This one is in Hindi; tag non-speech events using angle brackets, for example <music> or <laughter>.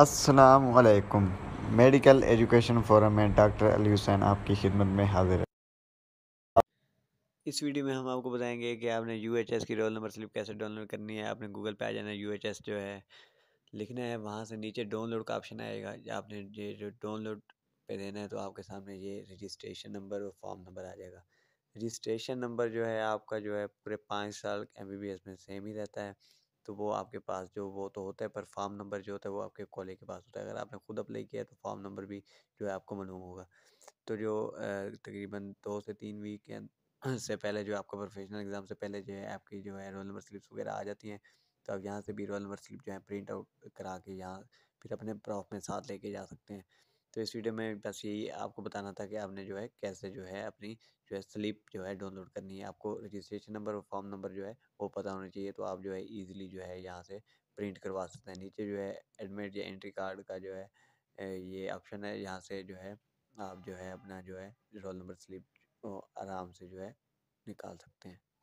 असलकुम मेडिकल एजुकेशन फोरम में डॉक्टर अली हुसैन आपकी खिदमत में हाजिर है इस वीडियो में हम आपको बताएंगे कि आपने यू एच एस की रोल नंबर स्लिप कैसे डाउनलोड करनी है आपने गूगल पे आ जाना है यू एच एस जो है लिखना है वहाँ से नीचे डाउनलोड का ऑप्शन आएगा आपने ये जो डाउनलोड पे देना है तो आपके सामने ये रजिस्ट्रेशन नंबर और फॉर्म नंबर आ जाएगा रजिस्ट्रेशन नंबर जो है आपका जो है पूरे पाँच साल एम बी बी एस में सेम ही रहता है तो वो आपके पास जो वो तो होता है पर फॉर्म नंबर जो होता है वो आपके कॉलेज के पास होता है अगर आपने खुद अप्लाई किया है तो फॉर्म नंबर भी जो है आपको मालूम होगा तो जो तकरीबन दो से तीन वीक <clears throat> से पहले जो आपका प्रोफेशनल एग्ज़ाम से पहले जो है आपकी जो है रोल नंबर स्लिप्स वगैरह आ जाती हैं तो आप यहाँ से भी रोल नंबर स्लिप जो है प्रिंट आउट करा के यहाँ फिर अपने प्रॉफ में साथ लेके जा सकते हैं तो इस वीडियो में बस यही आपको बताना था कि आपने जो है कैसे जो है अपनी जो है स्लिप जो है डाउनलोड करनी है आपको रजिस्ट्रेशन नंबर और फॉर्म नंबर जो है वो पता होना चाहिए तो आप जो है ईजिली जो है यहाँ से प्रिंट करवा सकते हैं नीचे जो है एडमिट या एंट्री कार्ड का जो है ये ऑप्शन है यहाँ से जो है आप जो है अपना जो है रोल नंबर स्लिप आराम से जो है निकाल सकते हैं